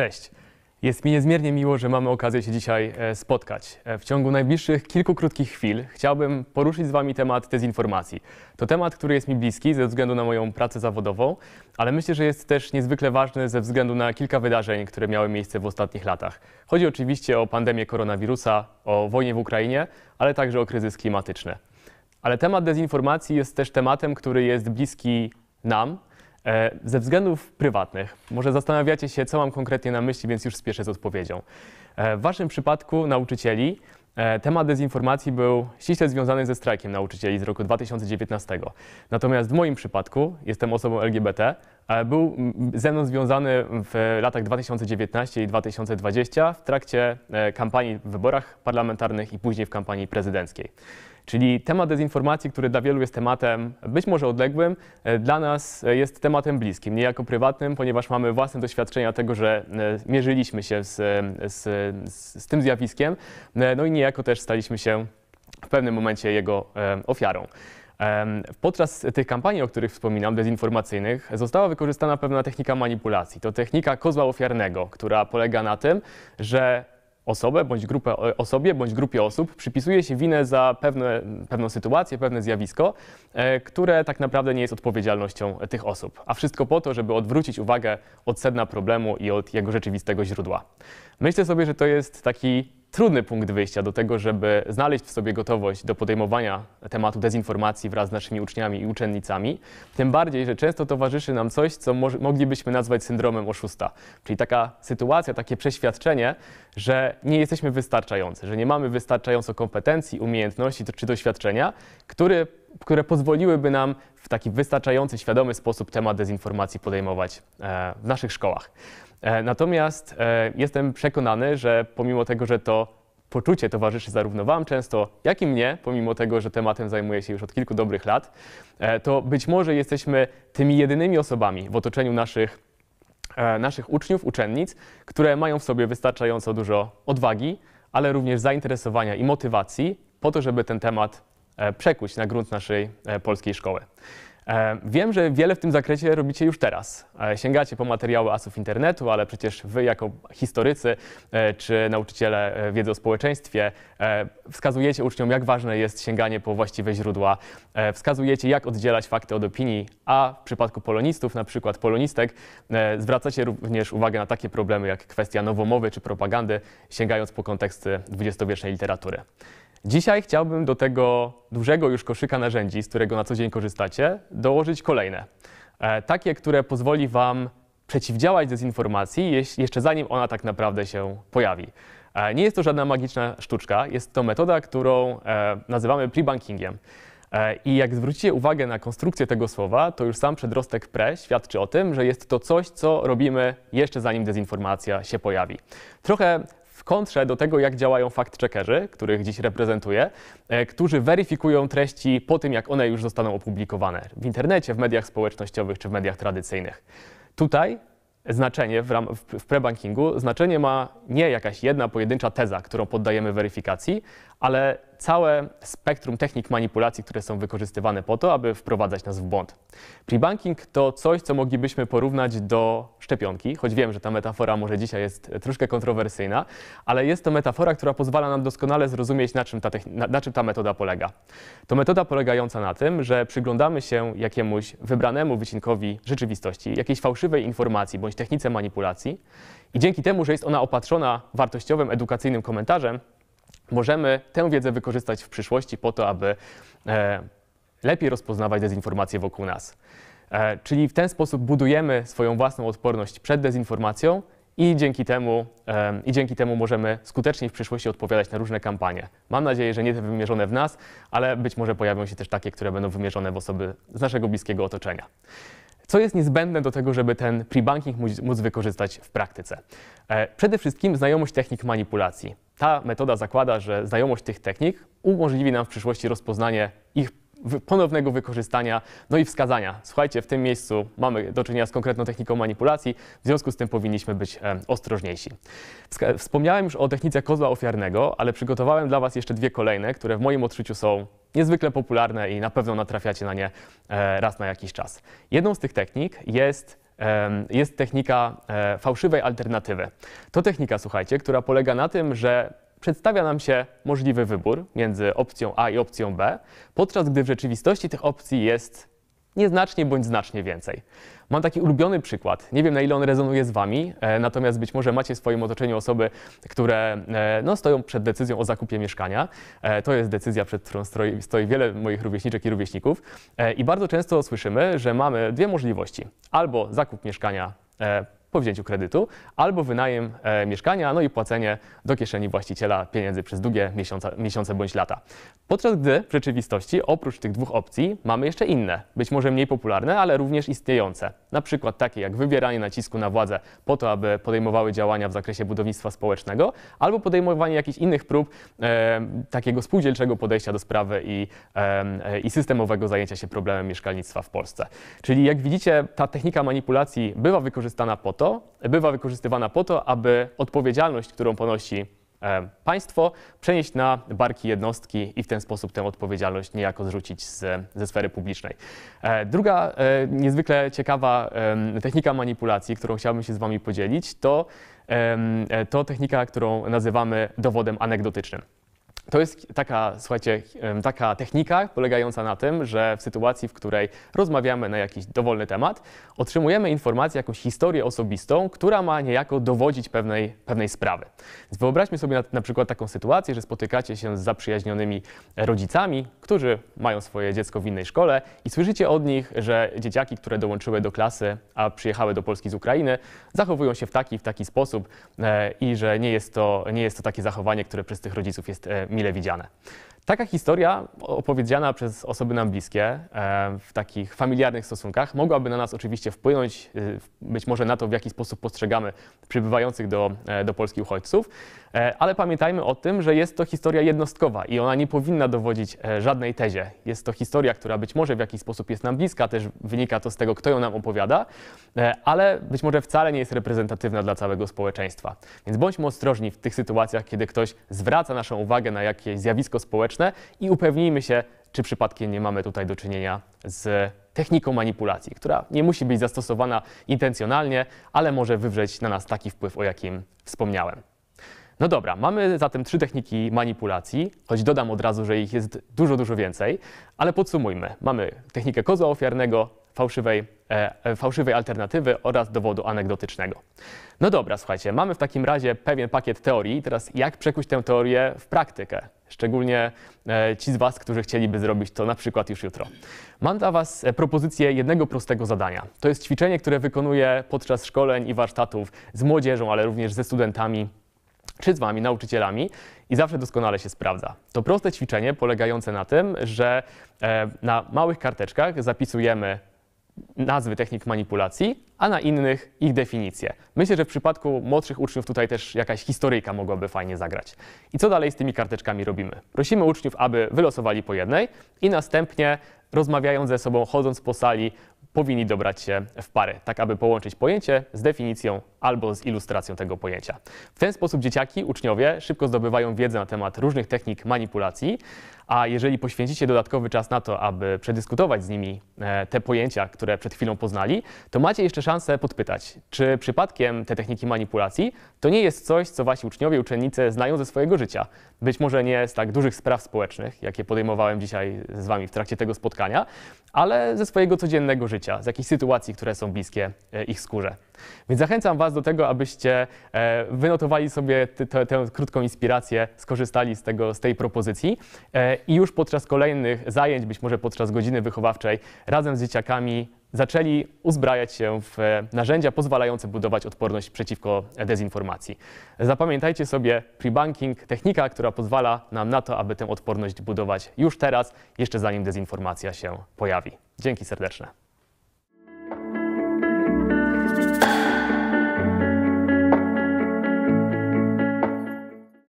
Cześć. Jest mi niezmiernie miło, że mamy okazję się dzisiaj e, spotkać. E, w ciągu najbliższych kilku krótkich chwil chciałbym poruszyć z Wami temat dezinformacji. To temat, który jest mi bliski ze względu na moją pracę zawodową, ale myślę, że jest też niezwykle ważny ze względu na kilka wydarzeń, które miały miejsce w ostatnich latach. Chodzi oczywiście o pandemię koronawirusa, o wojnę w Ukrainie, ale także o kryzys klimatyczny. Ale temat dezinformacji jest też tematem, który jest bliski nam, E, ze względów prywatnych, może zastanawiacie się, co mam konkretnie na myśli, więc już spieszę z odpowiedzią. E, w waszym przypadku nauczycieli e, temat dezinformacji był ściśle związany ze strajkiem nauczycieli z roku 2019. Natomiast w moim przypadku, jestem osobą LGBT, był ze mną związany w latach 2019 i 2020 w trakcie kampanii w wyborach parlamentarnych i później w kampanii prezydenckiej. Czyli temat dezinformacji, który dla wielu jest tematem być może odległym, e, dla nas e, jest tematem bliskim, niejako prywatnym, ponieważ mamy własne doświadczenia tego, że e, mierzyliśmy się z, z, z tym zjawiskiem, no i niejako też staliśmy się w pewnym momencie jego ofiarą. Podczas tych kampanii, o których wspominam, dezinformacyjnych, została wykorzystana pewna technika manipulacji. To technika kozła ofiarnego, która polega na tym, że osobę bądź grupę, e, osobie bądź grupie osób przypisuje się winę za pewne, pewną sytuację, pewne zjawisko, e, które tak naprawdę nie jest odpowiedzialnością tych osób, a wszystko po to, żeby odwrócić uwagę od sedna problemu i od jego rzeczywistego źródła. Myślę sobie, że to jest taki trudny punkt wyjścia do tego, żeby znaleźć w sobie gotowość do podejmowania tematu dezinformacji wraz z naszymi uczniami i uczennicami. Tym bardziej, że często towarzyszy nam coś, co mo moglibyśmy nazwać syndromem oszusta, czyli taka sytuacja, takie przeświadczenie, że nie jesteśmy wystarczający, że nie mamy wystarczająco kompetencji, umiejętności czy doświadczenia, który które pozwoliłyby nam w taki wystarczający, świadomy sposób temat dezinformacji podejmować e, w naszych szkołach. E, natomiast e, jestem przekonany, że pomimo tego, że to poczucie towarzyszy zarówno Wam często, jak i mnie, pomimo tego, że tematem zajmuję się już od kilku dobrych lat, to być może jesteśmy tymi jedynymi osobami w otoczeniu naszych, naszych uczniów, uczennic, które mają w sobie wystarczająco dużo odwagi, ale również zainteresowania i motywacji po to, żeby ten temat E, przekuć na grunt naszej e, polskiej szkoły. E, wiem, że wiele w tym zakresie robicie już teraz. Sięgacie po materiały asów internetu, ale przecież wy jako historycy czy nauczyciele wiedzy o społeczeństwie wskazujecie uczniom, jak ważne jest sięganie po właściwe źródła. Wskazujecie, jak oddzielać fakty od opinii, a w przypadku polonistów, na przykład polonistek, zwracacie również uwagę na takie problemy jak kwestia nowomowy czy propagandy, sięgając po konteksty dwudziestowiecznej literatury. Dzisiaj chciałbym do tego dużego już koszyka narzędzi, z którego na co dzień korzystacie, dołożyć kolejne. E, takie, które pozwoli Wam przeciwdziałać dezinformacji, jeszcze zanim ona tak naprawdę się pojawi. E, nie jest to żadna magiczna sztuczka, jest to metoda, którą e, nazywamy prebankingiem. I jak zwrócicie uwagę na konstrukcję tego słowa, to już sam przedrostek pre świadczy o tym, że jest to coś, co robimy jeszcze zanim dezinformacja się pojawi. Trochę w kontrze do tego, jak działają fact-checkerzy, których dziś reprezentuję, e, którzy weryfikują treści po tym, jak one już zostaną opublikowane w internecie, w mediach społecznościowych czy w mediach tradycyjnych. Tutaj znaczenie w, ram, w prebankingu, znaczenie ma nie jakaś jedna pojedyncza teza, którą poddajemy weryfikacji, ale całe spektrum technik manipulacji, które są wykorzystywane po to, aby wprowadzać nas w błąd. Prebanking to coś, co moglibyśmy porównać do szczepionki, choć wiem, że ta metafora może dzisiaj jest troszkę kontrowersyjna, ale jest to metafora, która pozwala nam doskonale zrozumieć, na czym ta, na, na czym ta metoda polega. To metoda polegająca na tym, że przyglądamy się jakiemuś wybranemu wycinkowi rzeczywistości, jakiejś fałszywej informacji bądź technice manipulacji i dzięki temu, że jest ona opatrzona wartościowym, edukacyjnym komentarzem, możemy tę wiedzę wykorzystać w przyszłości po to, aby e, lepiej rozpoznawać dezinformacje wokół nas. E, czyli w ten sposób budujemy swoją własną odporność przed dezinformacją i dzięki temu, e, i dzięki temu możemy skuteczniej w przyszłości odpowiadać na różne kampanie. Mam nadzieję, że nie te wymierzone w nas, ale być może pojawią się też takie, które będą wymierzone w osoby z naszego bliskiego otoczenia. Co jest niezbędne do tego, żeby ten pre-banking móc wykorzystać w praktyce? Przede wszystkim znajomość technik manipulacji. Ta metoda zakłada, że znajomość tych technik umożliwi nam w przyszłości rozpoznanie ich ponownego wykorzystania, no i wskazania. Słuchajcie, w tym miejscu mamy do czynienia z konkretną techniką manipulacji, w związku z tym powinniśmy być ostrożniejsi. Wspomniałem już o technice kozła ofiarnego, ale przygotowałem dla Was jeszcze dwie kolejne, które w moim odczuciu są niezwykle popularne i na pewno natrafiacie na nie e, raz na jakiś czas. Jedną z tych technik jest jest technika e, fałszywej alternatywy. To technika, słuchajcie, która polega na tym, że przedstawia nam się możliwy wybór między opcją A i opcją B, podczas gdy w rzeczywistości tych opcji jest nieznacznie bądź znacznie więcej. Mam taki ulubiony przykład. Nie wiem, na ile on rezonuje z Wami, e, natomiast być może macie w swoim otoczeniu osoby, które e, no, stoją przed decyzją o zakupie mieszkania. E, to jest decyzja, przed którą stoi, stoi wiele moich rówieśniczek i rówieśników. I bardzo często słyszymy, że mamy dwie możliwości. Albo zakup mieszkania po wzięciu kredytu, albo wynajem e, mieszkania, no i płacenie do kieszeni właściciela pieniędzy przez długie miesiące, miesiące bądź lata. Podczas gdy w rzeczywistości oprócz tych dwóch opcji mamy jeszcze inne, być może mniej popularne, ale również istniejące na przykład takie jak wywieranie nacisku na władze po to, aby podejmowały działania w zakresie budownictwa społecznego, albo podejmowanie jakichś innych prób e, takiego spółdzielczego podejścia do sprawy i, e, e i systemowego zajęcia się problemem mieszkalnictwa w Polsce. Czyli jak widzicie, ta technika manipulacji bywa wykorzystana po to, bywa wykorzystywana po to, aby odpowiedzialność, którą ponosi E, państwo, przenieść na barki jednostki i w ten sposób tę odpowiedzialność niejako zrzucić z, ze sfery publicznej. E, druga e, niezwykle ciekawa technika manipulacji, którą chciałbym się z Wami podzielić, to, to technika, którą nazywamy dowodem anegdotycznym. To jest taka, słuchajcie, taka technika polegająca na tym, że w sytuacji, w której rozmawiamy na jakiś dowolny temat, otrzymujemy informację, jakąś historię osobistą, która ma niejako dowodzić pewnej, pewnej sprawy. Wyobraźmy sobie na, na przykład taką sytuację, że spotykacie się z zaprzyjaźnionymi rodzicami, którzy mają swoje dziecko w innej szkole i słyszycie od nich, że dzieciaki, które dołączyły do klasy, a przyjechały do Polski z Ukrainy, zachowują się w taki w taki sposób e, i że nie jest to, nie jest to takie zachowanie, które przez tych rodziców jest e, mile widziane. Taka historia opowiedziana przez osoby nam bliskie e, w takich familiarnych stosunkach mogłaby na nas oczywiście wpłynąć e, być może na to, w jaki sposób postrzegamy przybywających do, e, do Polski uchodźców, ale pamiętajmy o tym, że jest to historia jednostkowa i ona nie powinna dowodzić żadnej tezie. Jest to historia, która być może w jakiś sposób jest nam bliska, też wynika to z tego, kto ją nam opowiada, ale być może wcale nie jest reprezentatywna dla całego społeczeństwa. Więc bądźmy ostrożni w tych sytuacjach, kiedy ktoś zwraca naszą uwagę na jakieś zjawisko społeczne, i upewnijmy się, czy przypadkiem nie mamy tutaj do czynienia z techniką manipulacji, która nie musi być zastosowana intencjonalnie, ale może wywrzeć na nas taki wpływ, o jakim wspomniałem. No dobra, mamy zatem trzy techniki manipulacji, choć dodam od razu, że ich jest dużo, dużo więcej, ale podsumujmy. Mamy technikę kozła ofiarnego, fałszywej, e, e, fałszywej alternatywy oraz dowodu anegdotycznego. No dobra, słuchajcie, mamy w takim razie pewien pakiet teorii. Teraz jak przekuć tę teorię w praktykę? Szczególnie e, ci z Was, którzy chcieliby zrobić to na przykład już jutro. Mam dla Was e, propozycję jednego prostego zadania. To jest ćwiczenie, które wykonuję podczas szkoleń i warsztatów z młodzieżą, ale również ze studentami czy z Wami, nauczycielami i zawsze doskonale się sprawdza. To proste ćwiczenie polegające na tym, że e, na małych karteczkach zapisujemy nazwy technik manipulacji, a na innych ich definicje. Myślę, że w przypadku młodszych uczniów tutaj też jakaś historyjka mogłaby fajnie zagrać. I co dalej z tymi karteczkami robimy? Prosimy uczniów, aby wylosowali po jednej i następnie rozmawiając ze sobą, chodząc po sali, powinni dobrać się w pary, tak aby połączyć pojęcie z definicją albo z ilustracją tego pojęcia. W ten sposób dzieciaki, uczniowie szybko zdobywają wiedzę na temat różnych technik manipulacji, a jeżeli poświęcicie dodatkowy czas na to, aby przedyskutować z nimi e, te pojęcia, które przed chwilą poznali, to macie jeszcze szansę podpytać, czy przypadkiem te techniki manipulacji to nie jest coś, co wasi uczniowie, uczennice znają ze swojego życia. Być może nie z tak dużych spraw społecznych, jakie podejmowałem dzisiaj z wami w trakcie tego spotkania, ale ze swojego codziennego życia, z jakichś sytuacji, które są bliskie e, ich skórze. Więc zachęcam Was do tego, abyście e, wynotowali sobie tę krótką inspirację, skorzystali z, tego, z tej propozycji e, i już podczas kolejnych zajęć, być może podczas godziny wychowawczej, razem z dzieciakami zaczęli uzbrajać się w e, narzędzia pozwalające budować odporność przeciwko dezinformacji. Zapamiętajcie sobie pre-banking, technika, która pozwala nam na to, aby tę odporność budować już teraz, jeszcze zanim dezinformacja się pojawi. Dzięki serdeczne.